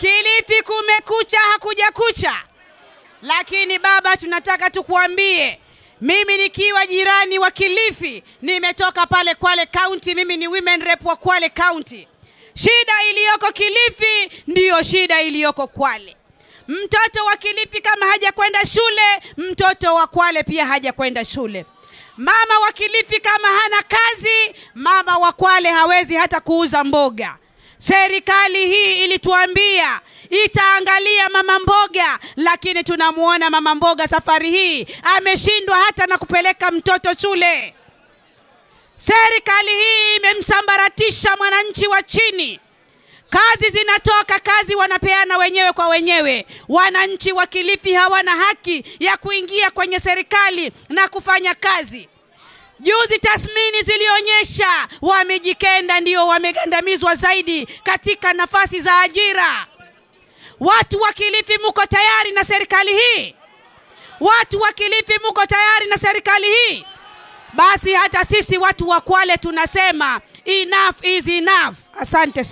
Kilifi kumekucha, hakuja kucha. Lakini baba, tunataka tukuambie, mimi nikiwa jirani wa Kilifi, nimetoka pale Kwale County, mimi ni women rep wa Kwale County. Shida iliyoko Kilifi ndiyo shida iliyoko Kwale. Mtoto wa Kilifi kama hajakwenda shule, mtoto wa Kwale pia hajakwenda shule. Mama wa Kilifi kama hana kazi, mama wa Kwale hawezi hata kuuza mboga. Serikali hii ilituambia itaangalia mama mboga, lakini tunamwona mama mboga safari hii ameshindwa hata na kupeleka mtoto shule. Serikali hii imemsambaratisha mwananchi wa chini. Kazi zinatoka, kazi wanapeana wenyewe kwa wenyewe. Wananchi wa Kilifi hawana haki ya kuingia kwenye serikali na kufanya kazi. Juzi tasmini zilionyesha wamejikenda ndio wamegandamizwa zaidi katika nafasi za ajira. Watu wa Kilifi, muko tayari na serikali hii? Watu wa Kilifi, muko tayari na serikali hii? Basi hata sisi watu wa Kwale tunasema enough is enough. Asante.